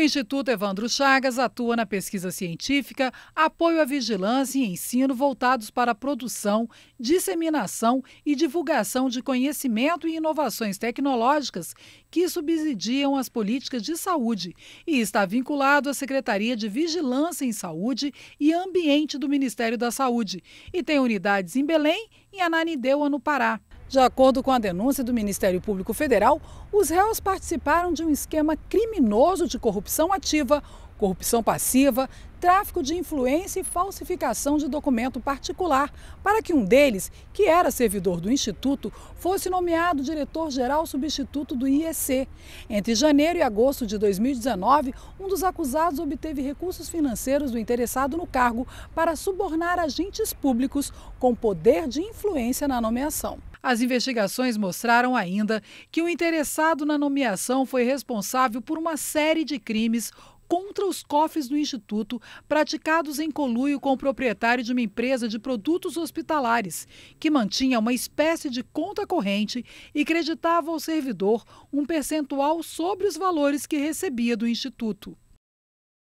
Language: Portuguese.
O Instituto Evandro Chagas atua na pesquisa científica, apoio à vigilância e ensino voltados para a produção, disseminação e divulgação de conhecimento e inovações tecnológicas que subsidiam as políticas de saúde e está vinculado à Secretaria de Vigilância em Saúde e Ambiente do Ministério da Saúde e tem unidades em Belém e Ananindeua, no Pará. De acordo com a denúncia do Ministério Público Federal, os réus participaram de um esquema criminoso de corrupção ativa, corrupção passiva, tráfico de influência e falsificação de documento particular, para que um deles, que era servidor do Instituto, fosse nomeado diretor-geral substituto do IEC. Entre janeiro e agosto de 2019, um dos acusados obteve recursos financeiros do interessado no cargo para subornar agentes públicos com poder de influência na nomeação. As investigações mostraram ainda que o interessado na nomeação foi responsável por uma série de crimes contra os cofres do Instituto praticados em coluio com o proprietário de uma empresa de produtos hospitalares, que mantinha uma espécie de conta corrente e creditava ao servidor um percentual sobre os valores que recebia do Instituto.